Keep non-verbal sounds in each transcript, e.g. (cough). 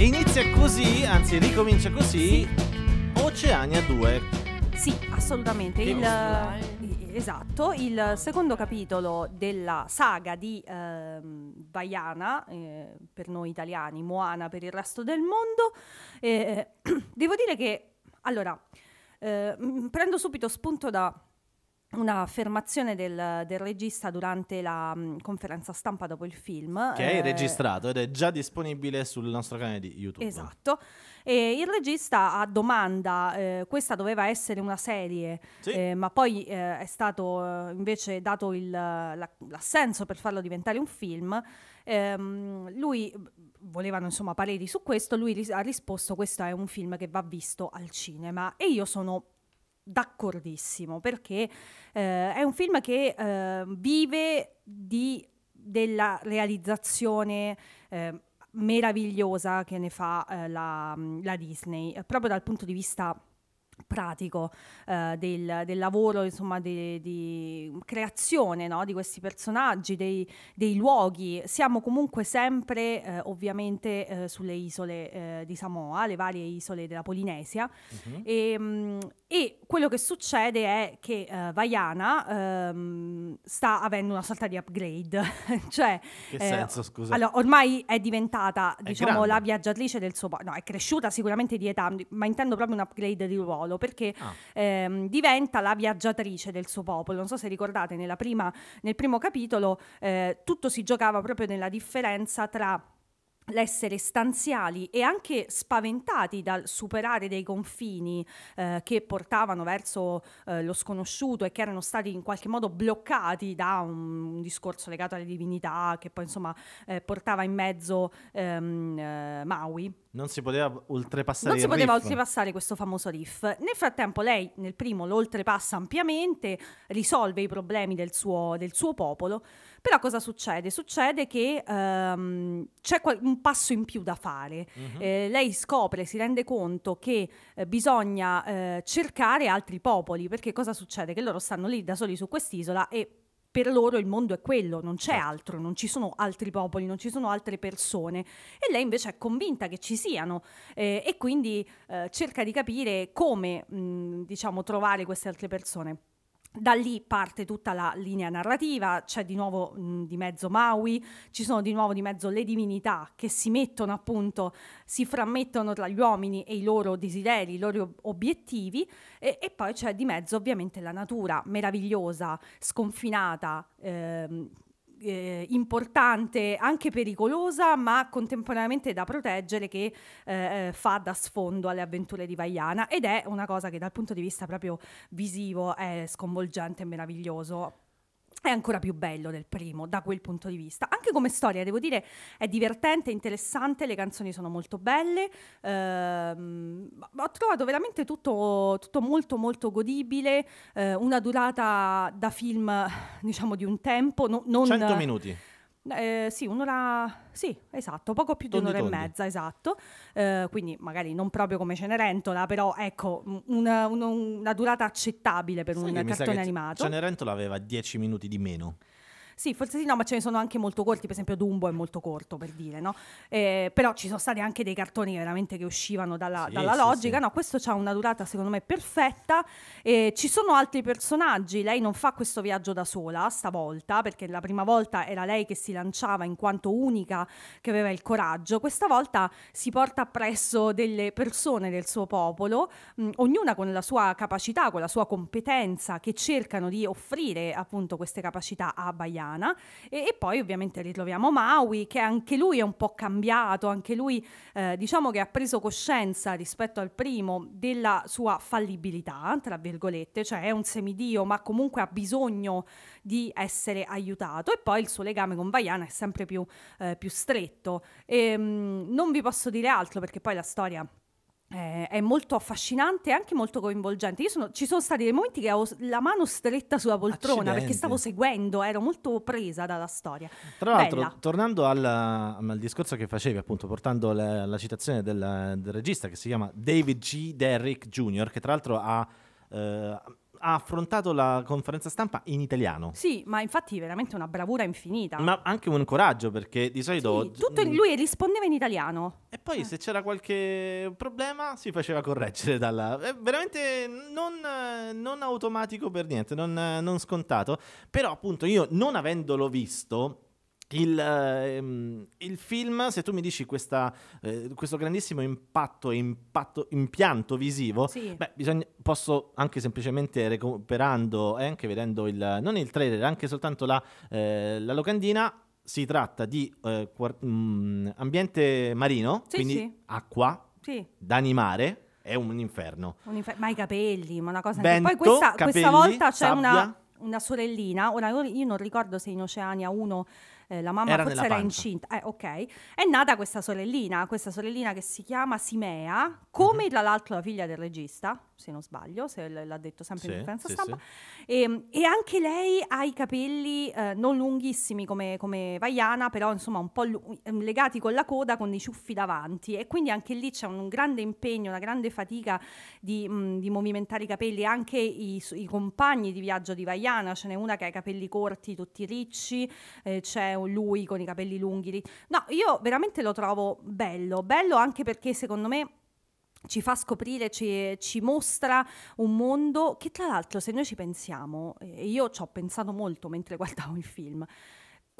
E inizia così, anzi ricomincia così, sì. Oceania 2. Sì, assolutamente. Il, eh, esatto, il secondo capitolo della saga di eh, Baiana, eh, per noi italiani, Moana per il resto del mondo. Eh, eh (clears throat) devo dire che, allora, eh, prendo subito spunto da un'affermazione del, del, regista durante la mh, mm, conferenza stampa dopo il film. Che eh, è registrato ed è già disponibile sul nostro canale di YouTube. Esatto. E il regista a domanda, eh, questa doveva essere una serie, sì. eh, ma poi eh, è stato eh, invece dato il, la, l'assenso per farlo diventare un film. Um, lui volevano insomma pareri su questo, lui ris- ha risposto questo è un film che va visto al cinema e io sono d'accordissimo perché eh, è un film che eh, vive di, della realizzazione eh, meravigliosa che ne fa eh, la, la, Disney, proprio dal punto di vista pratico eh, del, del, lavoro insomma di, di creazione no? di questi personaggi dei, dei, luoghi siamo comunque sempre eh, ovviamente sulle isole di Samoa le varie isole della Polinesia mm -hmm. e mh, ehm, e quello che succede è che uh, Vaiana um, sta avendo una sorta di upgrade. (laughs) cioè, che eh, senso, scusa? Allora, ormai è diventata, è diciamo, la viaggiatrice del suo... No, è cresciuta sicuramente di età, ma intendo proprio un upgrade di ruolo, perché ah. ehm, diventa la viaggiatrice del suo popolo. Non so se ricordate, prima, nel primo capitolo eh, tutto si giocava proprio nella differenza tra l'essere stanziali e anche spaventati dal superare dei confini eh, che portavano verso eh, lo sconosciuto e che erano stati in qualche modo bloccati da un, un discorso legato alle divinità che poi insomma eh, portava in mezzo ehm, eh, Maui. Non si poteva oltrepassare Non si poteva riff. oltrepassare questo famoso riff. Nel frattempo lei nel primo lo oltrepassa ampiamente, risolve i problemi del suo, del suo popolo però cosa succede? Succede che ehm, c'è un passo in più da fare. Uh-huh. Eh, lei scopre, si rende conto che eh, bisogna eh, cercare altri popoli, perché cosa succede? Che loro stanno lì da soli su quest'isola e per loro il mondo è quello, non c'è certo. altro, non ci sono altri popoli, non ci sono altre persone. E lei invece è convinta che ci siano eh, e quindi eh, cerca di capire come mh, mm, diciamo, trovare queste altre persone. Da lì parte tutta la linea narrativa, c'è di nuovo mh, di mezzo Maui, ci sono di nuovo di mezzo le divinità che si mettono appunto, si frammettono tra gli uomini e i loro desideri, i loro obiettivi e, e poi c'è di mezzo ovviamente la natura meravigliosa, sconfinata, ehm, eh, importante, anche pericolosa, ma contemporaneamente da proteggere che eh, eh, fa da sfondo alle avventure di Vaiana ed è una cosa che dal punto di vista proprio visivo è sconvolgente e meraviglioso è ancora più bello del primo da quel punto di vista. Anche come storia, devo dire, è divertente, interessante, le canzoni sono molto belle, ehm, ho trovato veramente tutto, tutto molto molto godibile, eh, una durata da film diciamo di un tempo. No, non, 100 minuti. Eh, sì, un'ora, sì, esatto, poco più di un'ora e mezza, esatto. Eh, quindi magari non proprio come Cenerentola, però ecco, una, una, una durata accettabile per sì, un cartone animato. Cenerentola aveva 10 minuti di meno. Sì, forse sì, no, ma ce ne sono anche molto corti, per esempio Dumbo è molto corto per dire, no? Eh, però ci sono stati anche dei cartoni veramente che uscivano dalla, sì, dalla sì, logica, sì. no? Questo ha una durata secondo me perfetta, eh, ci sono altri personaggi, lei non fa questo viaggio da sola stavolta, perché la prima volta era lei che si lanciava in quanto unica che aveva il coraggio, questa volta si porta presso delle persone del suo popolo, mh, ognuna con la sua capacità, con la sua competenza, che cercano di offrire appunto queste capacità a Baiano italiana e, e, poi ovviamente ritroviamo Maui che anche lui è un po' cambiato, anche lui eh, diciamo che ha preso coscienza rispetto al primo della sua fallibilità, tra virgolette, cioè è un semidio ma comunque ha bisogno di essere aiutato e poi il suo legame con Vaiana è sempre più, eh, più stretto. E, ehm, mh, non vi posso dire altro perché poi la storia eh, è molto affascinante e anche molto coinvolgente. Sono, ci sono stati dei momenti che avevo la mano stretta sulla poltrona Accidenti. perché stavo seguendo, ero molto presa dalla storia. Tra l'altro, Bella. tornando alla, al discorso che facevi, appunto, portando la, la citazione del, del, regista che si chiama David G. Derrick Jr., che tra l'altro ha. Eh, ha affrontato la conferenza stampa in italiano. Sì, ma infatti veramente una bravura infinita. Ma anche un coraggio perché di solito... Sì, tutto mm. lui rispondeva in italiano. E poi eh. se c'era qualche problema si faceva correggere dalla... È veramente non, non automatico per niente, non, non scontato. Però appunto io non avendolo visto il, ehm, il, film, se tu mi dici questa, eh, questo grandissimo impatto e impianto visivo, sì. beh, bisogna, posso anche semplicemente recuperando e eh, anche vedendo il, non il trailer, anche soltanto la, eh, la locandina, si tratta di eh, quart- mh, mm, ambiente marino, sì, quindi sì. acqua da animare. È un inferno. Un infer- ma i capelli, ma una cosa... Vento, poi questa, capelli, questa volta c'è una, una sorellina, ora io non ricordo se in Oceania uno eh, la mamma era forse era incinta, eh, ok, è nata questa sorellina, questa sorellina che si chiama Simea, mhm. come tra mm-hmm. l'altro la figlia del regista, se non sbaglio, se l- l'ha detto sempre sì, in conferenza sì, stampa, sì. E, ehm, e, anche lei ha i capelli eh, non lunghissimi come, come Vaiana, però insomma un po' lu- mm, legati con la coda, con i ciuffi davanti e quindi anche lì c'è un, un grande impegno, una grande fatica di, mh, mm, di movimentare i capelli, anche i, i compagni di viaggio di Vaiana, ce n'è una che ha i capelli corti, tutti ricci, eh, c'è lui con i capelli lunghi. No, io veramente lo trovo bello, bello anche perché secondo me ci fa scoprire, ci, ci, mostra un mondo che tra l'altro se noi ci pensiamo, e io ci ho pensato molto mentre (laughs) guardavo il film,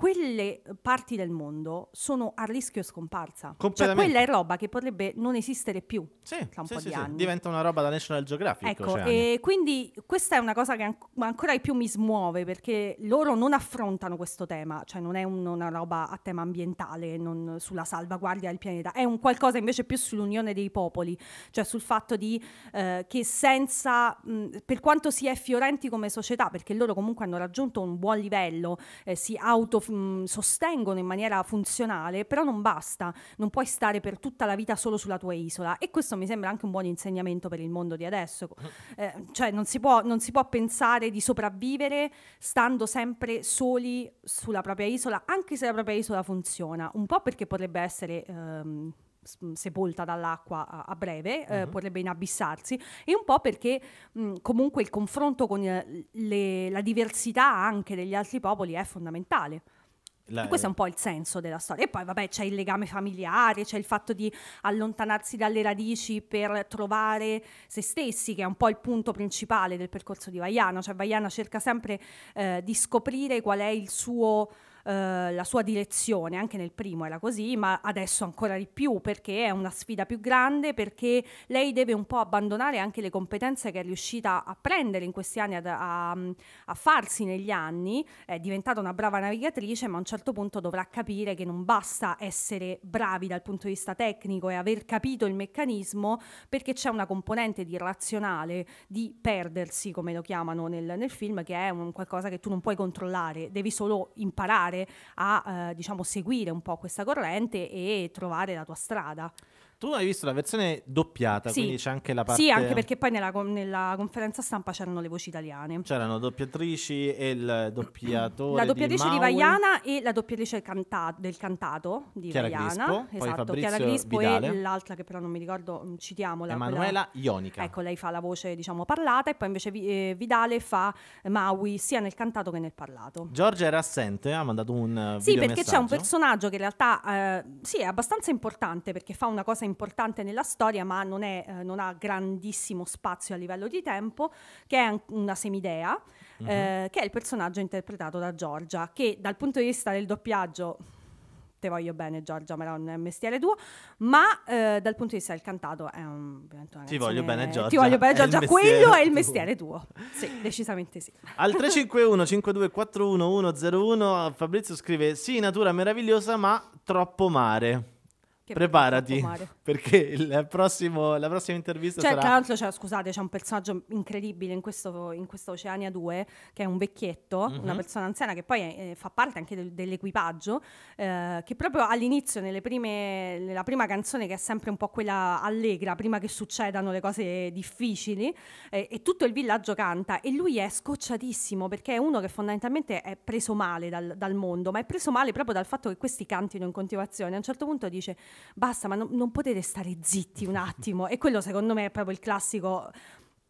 quelle eh, parti del mondo sono a rischio scomparsa. Cioè, quella è roba che potrebbe non esistere più sì, tra un sì, po' sì, di anni. Diventa una roba da National Geographic. Ecco, cioè, e quindi questa è una cosa che anc ancora di più mi smuove perché loro non affrontano questo tema, cioè non è un, una roba a tema ambientale, non sulla salvaguardia del pianeta, è un qualcosa invece più sull'unione dei popoli, cioè sul fatto di, eh, che senza, mh, mm, per quanto si è fiorenti come società, perché loro comunque hanno raggiunto un buon livello, eh, si auto sostengono in maniera funzionale, però non basta, non puoi stare per tutta la vita solo sulla tua isola e questo mi sembra anche un buon insegnamento per il mondo di adesso, mm. eh, cioè non si, può, non si può pensare di sopravvivere stando sempre soli sulla propria isola, anche se la propria isola funziona, un po' perché potrebbe essere... Ehm, sepolta dall'acqua a, a breve, uh-huh. eh, mm-hmm. potrebbe inabissarsi, e un po' perché mh, comunque il confronto con eh, le, la diversità anche degli altri popoli è fondamentale. La... Questo è eh. un po' il senso della storia. E poi, vabbè, c'è il legame familiare, c'è il fatto di allontanarsi dalle radici per trovare se stessi, che è un po' il punto principale del percorso di Vaiano. Cioè, Vaiana cerca sempre eh, di scoprire qual è il suo eh, la sua direzione, anche nel primo era così, ma adesso ancora di più perché è una sfida più grande, perché lei deve un po' abbandonare anche le competenze che è riuscita a prendere in questi anni, a, a, a farsi negli anni, è diventata una brava navigatrice, ma a un certo punto dovrà capire che non basta essere bravi dal punto di vista tecnico e aver capito il meccanismo perché c'è una componente di razionale, di perdersi, come lo chiamano nel, nel film, che è un qualcosa che tu non puoi controllare, devi solo imparare imparare a eh, diciamo, seguire un po' questa corrente e trovare la tua strada. Tu hai visto la versione doppiata, sì. quindi c'è anche la parte... Sì, anche perché poi nella, nella conferenza stampa c'erano le voci italiane. C'erano doppiatrici e il doppiatore La doppiatrice di, di Vaiana e la doppiatrice canta... del cantato di Chiara Vaiana. Crispo, esatto, poi Chiara Crispo Vidale. e l'altra che però non mi ricordo, mm, citiamola. Emanuela quella... Ionica. Ecco, lei fa la voce, diciamo, parlata e poi invece eh, Vidale fa Maui sia nel cantato che nel parlato. Giorgia era assente, ha mandato un Sì, perché c'è un personaggio che in realtà eh, sì, è abbastanza importante perché fa una cosa importante importante nella storia ma non, è, eh, non ha grandissimo spazio a livello di tempo, che è una semidea, uh-huh. eh, che è il personaggio interpretato da Giorgia, che dal punto di vista del doppiaggio te voglio bene Giorgia, ma non è un mestiere tuo, ma eh, dal punto di vista del cantato è un... Canzone, ti voglio bene eh, Giorgia. Ti voglio bene Giorgia, quello è il mestiere tuo. Sì, decisamente sì. Al 351-5241-101 (laughs) Fabrizio scrive, sì, natura meravigliosa, ma troppo mare. Che Preparati, (laughs) perché prossimo, la prossima intervista cioè, sarà... Tra l'altro, cioè, scusate, c'è un personaggio incredibile in questo, in questo Oceania 2, che è un vecchietto, mm-hmm. una persona anziana che poi è, eh, fa parte anche del, dell'equipaggio, eh, che proprio all'inizio, prime, nella prima canzone, che è sempre un po' quella allegra, prima che succedano le cose difficili, eh, e tutto il villaggio canta, e lui è scocciatissimo, perché è uno che fondamentalmente è preso male dal, dal mondo, ma è preso male proprio dal fatto che questi cantino in continuazione. A un certo punto dice basta, ma non, non potete stare zitti un attimo. E quello secondo me è proprio il classico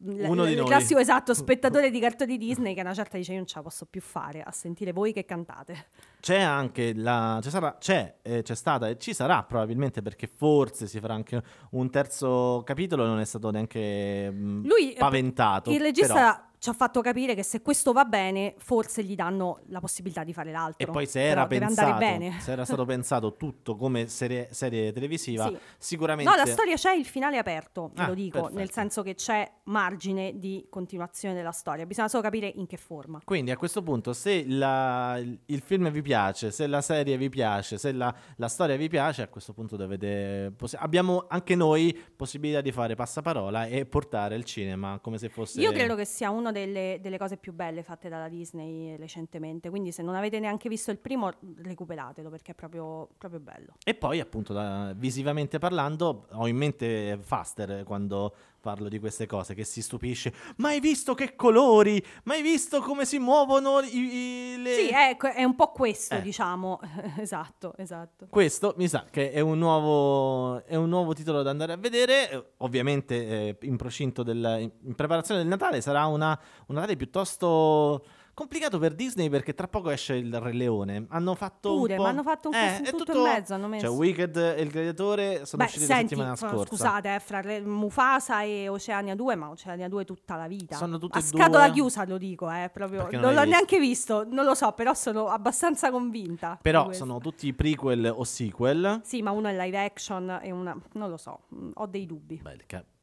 uno di noi. il classico esatto spettatore di cartoni Disney che a una certa dice io non ce la posso più fare a sentire voi che cantate c'è anche la c'è, sarà, c'è, eh, c'è stata e ci sarà probabilmente perché forse si farà anche un terzo capitolo non è stato neanche mh, mm, Lui, eh, paventato il regista però ci ha fatto capire che se questo va bene, forse gli danno la possibilità di fare l'altro. E poi se era, pensato, se era stato pensato tutto come serie, serie televisiva, sì. sicuramente... No, la storia c'è, il finale è aperto, ah, lo dico, perfetto. nel senso che c'è margine di continuazione della storia, bisogna solo capire in che forma. Quindi a questo punto, se la, il film vi piace, se la serie vi piace, se la, la storia vi piace, a questo punto dovete... Poss- abbiamo anche noi possibilità di fare passaparola e portare il cinema come se fosse... Io credo che sia uno una delle, delle, cose più belle fatte dalla Disney recentemente. Quindi se non avete neanche visto il primo, recuperatelo perché è proprio, proprio bello. E poi, appunto, da, visivamente parlando, ho in mente Faster quando parlo di queste cose, che si stupisce. Ma hai visto che colori? Ma hai visto come si muovono i, i le... Sì, è, è, un po' questo, eh. diciamo. (laughs) esatto, esatto. Questo mi sa che è un nuovo, è un nuovo titolo da andare a vedere. Ovviamente eh, in procinto del... in preparazione del Natale sarà una, un Natale piuttosto Complicato per Disney perché tra poco esce il Re Leone. Hanno fatto Pure, un po'... ma hanno fatto un po' eh, tutto, tutto, in mezzo. Hanno messo. Cioè, Wicked e il Gladiatore sono Beh, usciti senti, la settimana eh, scorsa. Scusate, eh, fra Mufasa e Oceania 2, ma Oceania 2 tutta la vita. Sono tutte A scatola chiusa, lo dico, eh, proprio. Perché non, non l'ho visto. neanche visto, non lo so, però sono abbastanza convinta. Però sono tutti prequel o sequel. Sì, ma uno è live action e una... non lo so, mm, ho dei dubbi. Beh,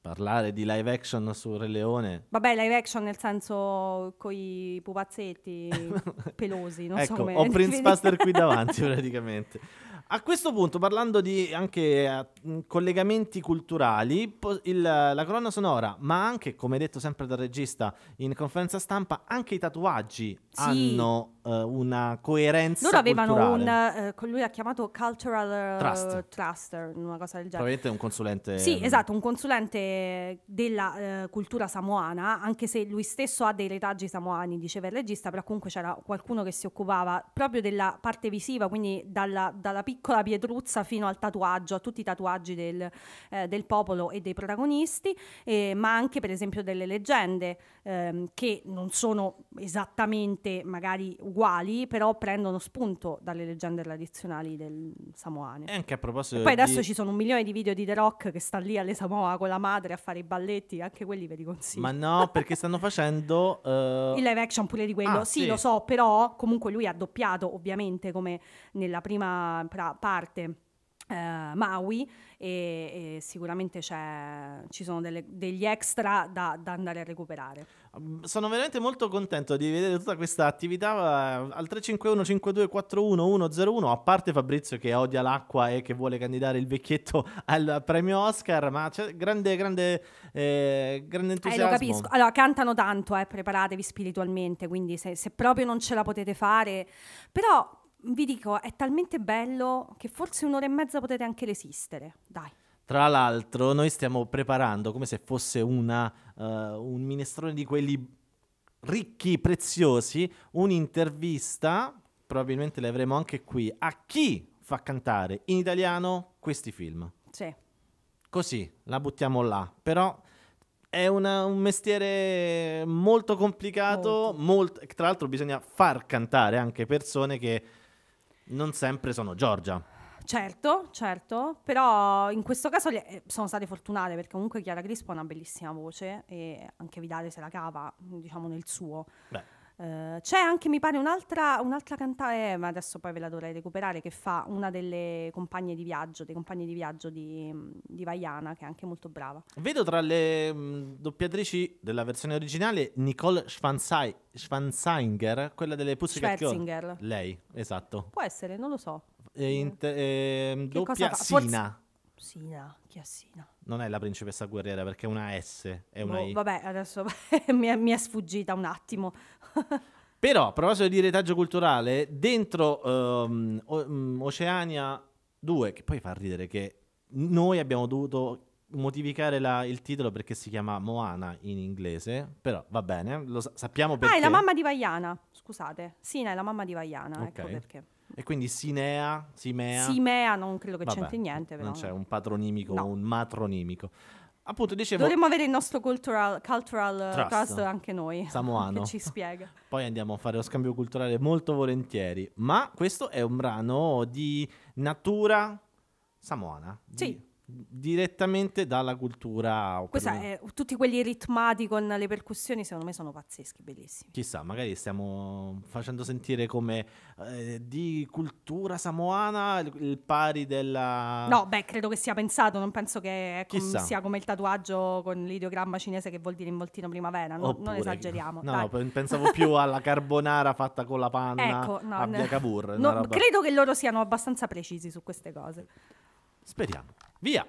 parlare di live action su Re Leone. Vabbè, live action nel senso con i pupazzetti (laughs) pelosi, non ecco, so come. Ho Prince Buster qui davanti praticamente. (laughs) A questo punto, parlando di anche uh, collegamenti culturali, po- il, la colonna sonora, ma anche, come detto sempre dal regista in conferenza stampa, anche i tatuaggi sì. hanno uh, una coerenza. Loro avevano culturale. un, uh, lui ha chiamato Cultural Trust, Trust una cosa del genere. Probabilmente un consulente. Sì, mm. esatto, un consulente della cultura samoana, anche se lui stesso ha dei retaggi samoani, diceva il regista, però comunque c'era qualcuno che si occupava proprio della parte visiva, quindi dalla, dalla piccola piccola pietruzza fino al tatuaggio, a tutti i tatuaggi del, eh, del popolo e dei protagonisti, eh, ma anche per esempio delle leggende ehm, che non sono esattamente magari uguali, però prendono spunto dalle leggende tradizionali del samoane. E anche a proposito e poi adesso ci sono un milione di video di The Rock che sta lì alle Samoa con la madre a fare i balletti, anche quelli ve li consiglio. Ma no, perché stanno facendo uh... (laughs) il live action pure di quello. Ah, sì, sì, lo so, però comunque lui ha doppiato, ovviamente, come nella prima pra- parte. Uh, Maui e, e sicuramente ci sono delle, degli extra da, da, andare a recuperare. Mm, sono veramente molto contento di vedere tutta questa attività eh, al 351-5241-101, a parte Fabrizio che odia l'acqua e che vuole candidare il vecchietto (laughs) al premio Oscar, ma c'è grande, grande, eh, grande entusiasmo. Eh, lo capisco. Allora, cantano tanto, eh, preparatevi spiritualmente, quindi se, se proprio non ce la potete fare, però vi dico, è talmente bello che forse un'ora e mezza potete anche resistere. Dai. Tra l'altro, noi stiamo preparando come se fosse una, uh, un minestrone di quelli ricchi, preziosi, un'intervista, probabilmente le avremo anche qui, a chi fa cantare in italiano questi film. Sì. Così, la buttiamo là. Però è una, un mestiere molto complicato, molto. Molt, tra l'altro bisogna far cantare anche persone che non sempre sono Giorgia. Certo, certo, però in questo caso eh, sono state fortunate perché comunque Chiara Crispo ha una bellissima voce e anche Vidale se la cava, diciamo, nel suo. Beh eh, c'è anche, mi pare, un'altra, un'altra cantante, eh, ma adesso poi ve la dovrei recuperare, che fa una delle compagne di viaggio, dei compagni di viaggio di, di Vaiana, che è anche molto brava. Vedo tra le mh, mm, doppiatrici della versione originale Nicole Schwanzai, Schwanzinger, quella delle Pussycat Schwarzinger. Lei, esatto. Può essere, non lo so. E inter- eh, doppia Sina. Forse- Sina, chi è Sina? Non è la principessa guerriera perché è una S, è una oh, I. Vabbè, adesso (laughs) mi, è, mi, è, sfuggita un attimo. (laughs) Però, a proposito di retaggio culturale, dentro um, o- mm, Oceania 2, che poi fa ridere che noi abbiamo dovuto modificare la, il titolo perché si chiama Moana in inglese, però va bene, lo sa- sappiamo perché. Ah, è la mamma di Vaiana, scusate. Sina è la mamma di Vaiana, ecco okay. ecco perché. E quindi Sinea, Simea. Simea, non credo che Vabbè, c'entri niente. Però. Non c'è un patronimico no. un matronimico. Appunto, dicevo. Dovremmo avere il nostro cultural, cultural eh, trust. trust. anche noi. (laughs) Samoano. Che ci spiega. (laughs) Poi andiamo a fare lo scambio culturale molto volentieri. Ma questo è un brano di natura samoana. Sì. Di direttamente dalla cultura. Questa è, tutti quelli ritmati con le percussioni, secondo me, sono pazzeschi, bellissimi. Chissà, magari stiamo facendo sentire come eh, di cultura samoana il, il, pari della. No, beh, credo che sia pensato. Non penso che eh, com- sia come il tatuaggio con l'ideogramma cinese che vuol dire involtino primavera. No, non esageriamo. No, no, pensavo (laughs) più alla carbonara fatta con la panna ecco, no, a via Cavour. No, credo che loro siano abbastanza precisi su queste cose. Speriamo. Wir.